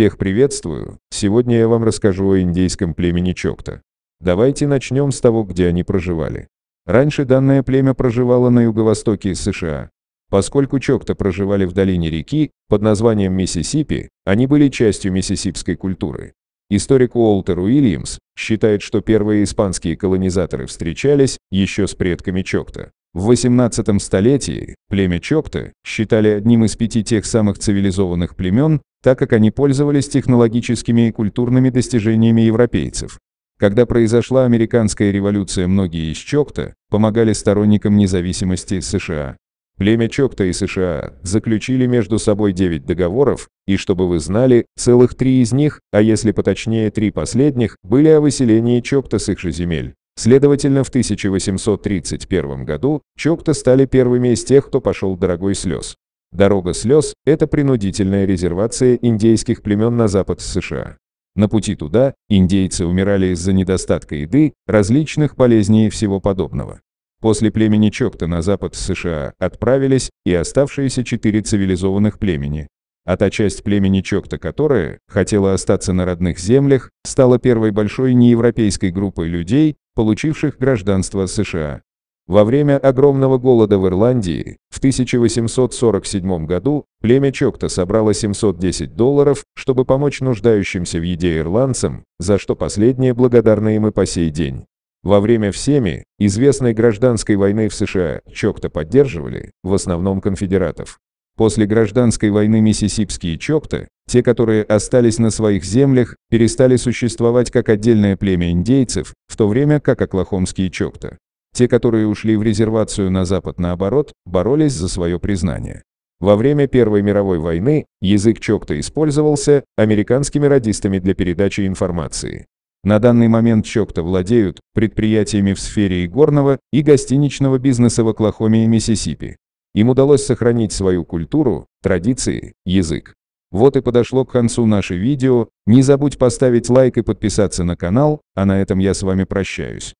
Всех приветствую. Сегодня я вам расскажу о индейском племени Чокта. Давайте начнем с того, где они проживали. Раньше данное племя проживало на юго-востоке США. Поскольку Чокта проживали в долине реки, под названием Миссисипи, они были частью миссисипской культуры. Историк Уолтер Уильямс считает, что первые испанские колонизаторы встречались еще с предками Чокта. В 18 столетии племя Чокта считали одним из пяти тех самых цивилизованных племен, так как они пользовались технологическими и культурными достижениями европейцев. Когда произошла американская революция, многие из Чокта помогали сторонникам независимости США. Племя Чокта и США заключили между собой 9 договоров, и чтобы вы знали, целых три из них, а если поточнее три последних, были о выселении Чокта с их же земель. Следовательно, в 1831 году Чокта стали первыми из тех, кто пошел дорогой слез. Дорога слез – это принудительная резервация индейских племен на запад США. На пути туда индейцы умирали из-за недостатка еды, различных болезней и всего подобного. После племени Чокта на запад США отправились и оставшиеся четыре цивилизованных племени. А та часть племени Чокта, которая хотела остаться на родных землях, стала первой большой неевропейской группой людей, получивших гражданство США. Во время огромного голода в Ирландии в 1847 году племя Чокта собрало 710 долларов, чтобы помочь нуждающимся в еде ирландцам, за что последние благодарны им и по сей день. Во время всеми известной гражданской войны в США Чокта поддерживали, в основном конфедератов. После гражданской войны миссисипские Чокта, те, которые остались на своих землях, перестали существовать как отдельное племя индейцев, в то время как оклахомские Чокта. Те, которые ушли в резервацию на Запад наоборот, боролись за свое признание. Во время Первой мировой войны язык Чокта использовался американскими радистами для передачи информации. На данный момент Чокта владеют предприятиями в сфере игорного и гостиничного бизнеса в Оклахоме и Миссисипи. Им удалось сохранить свою культуру, традиции, язык. Вот и подошло к концу наше видео, не забудь поставить лайк и подписаться на канал, а на этом я с вами прощаюсь.